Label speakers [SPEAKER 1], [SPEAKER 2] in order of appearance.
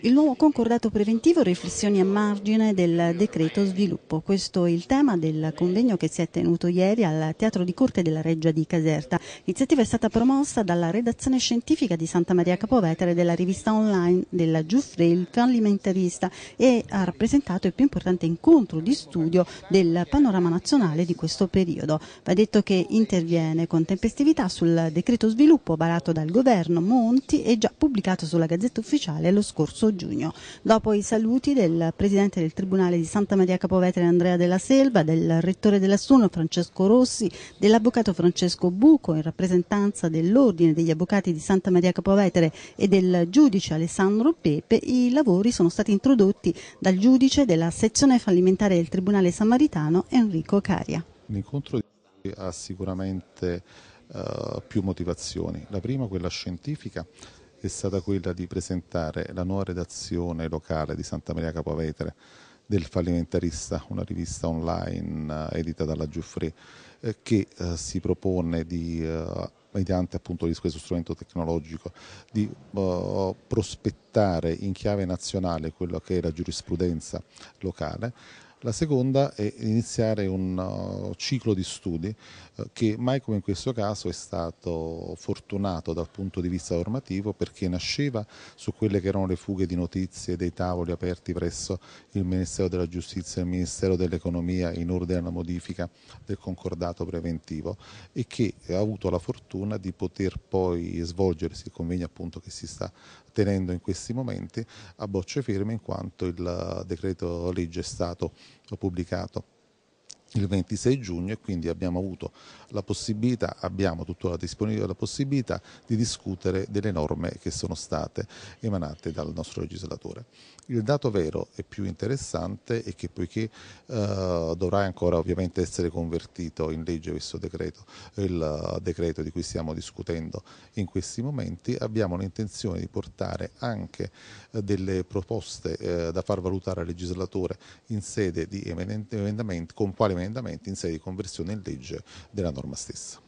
[SPEAKER 1] Il nuovo concordato preventivo riflessioni a margine del decreto sviluppo. Questo è il tema del convegno che si è tenuto ieri al Teatro di Corte della Reggia di Caserta. L'iniziativa è stata promossa dalla redazione scientifica di Santa Maria Capovetere della rivista online della Giuffre, il fallimentarista, e ha rappresentato il più importante incontro di studio del panorama nazionale di questo periodo. Va detto che interviene con tempestività sul decreto sviluppo varato dal governo Monti e già pubblicato sulla Gazzetta Ufficiale dello scorso giugno. Dopo i saluti del Presidente del Tribunale di Santa Maria Capovetere Andrea della Selva, del Rettore dell'Assuno Francesco Rossi, dell'Avvocato Francesco Buco in rappresentanza dell'Ordine degli Avvocati di Santa Maria Capovetere e del Giudice Alessandro Pepe, i lavori sono stati introdotti dal Giudice della Sezione Fallimentare del Tribunale Samaritano Enrico Caria.
[SPEAKER 2] L'incontro ha sicuramente eh, più motivazioni. La prima, quella scientifica, è stata quella di presentare la nuova redazione locale di Santa Maria Capovetere del Fallimentarista, una rivista online eh, edita dalla Giuffre eh, che eh, si propone di mediante appunto questo strumento tecnologico, di uh, prospettare in chiave nazionale quello che è la giurisprudenza locale, la seconda è iniziare un uh, ciclo di studi uh, che mai come in questo caso è stato fortunato dal punto di vista normativo perché nasceva su quelle che erano le fughe di notizie dei tavoli aperti presso il Ministero della Giustizia e il Ministero dell'Economia in ordine alla modifica del concordato preventivo e che ha avuto la fortuna di poter poi svolgersi il convegno appunto che si sta tenendo in questi momenti a bocce ferme in quanto il uh, decreto legge è stato ho pubblicato il 26 giugno e quindi abbiamo avuto la possibilità, abbiamo tuttora disponibile la possibilità di discutere delle norme che sono state emanate dal nostro legislatore. Il dato vero e più interessante è che poiché eh, dovrà ancora ovviamente essere convertito in legge questo decreto, il eh, decreto di cui stiamo discutendo in questi momenti, abbiamo l'intenzione di portare anche eh, delle proposte eh, da far valutare al legislatore in sede di emendamenti con quali emendamenti in sede di conversione in legge della norma stessa.